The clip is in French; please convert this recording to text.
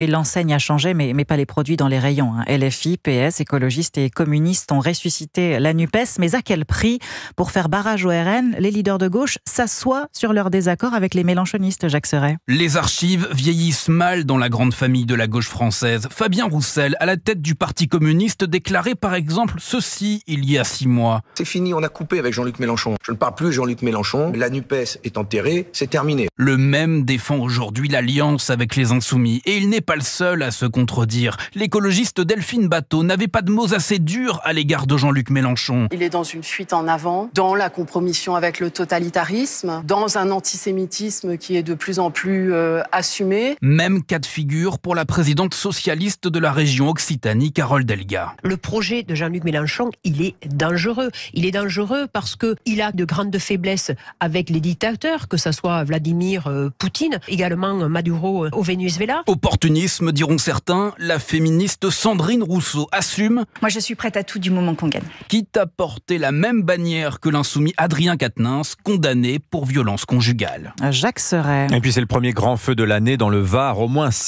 Et l'enseigne a changé, mais, mais, pas les produits dans les rayons. Hein. LFI, PS, écologistes et communistes ont ressuscité la NUPES, mais à quel prix Pour faire barrage au RN, les leaders de gauche s'assoient sur leur désaccord avec les mélanchonistes, Jacques Serret. Les archives vieillissent mal dans la grande famille de la gauche française. Fabien Roussel, à la tête du Parti communiste, déclarait par exemple ceci il y a six mois. C'est fini, on a coupé avec Jean-Luc Mélenchon. Je ne parle plus de Jean-Luc Mélenchon. La NUPES est enterrée, c'est terminé. Le même défend aujourd'hui l'alliance avec les Insoumis. Et il n'est pas le seul à se contredire. L'écologiste Delphine Bateau n'avait pas de mots assez durs à l'égard de Jean-Luc Mélenchon. Il est dans une fuite en avant, dans la compromission avec le totalitarisme, dans un antisémitisme qui est de plus en plus euh, assumé. Même cas de figure pour la présidente socialiste de la région Occitanie, Carole Delga. Le projet de Jean-Luc Mélenchon, il est dangereux. Il est dangereux parce qu'il a de grandes faiblesses avec les dictateurs, que ce soit Vladimir euh, Poutine, également Maduro euh, au Venezuela diront certains, la féministe Sandrine Rousseau assume. Moi, je suis prête à tout du moment qu'on gagne. Quitte à porter la même bannière que l'insoumis Adrien Quatennens, condamné pour violence conjugale. Jacques Serret. Et puis, c'est le premier grand feu de l'année dans le Var, au moins six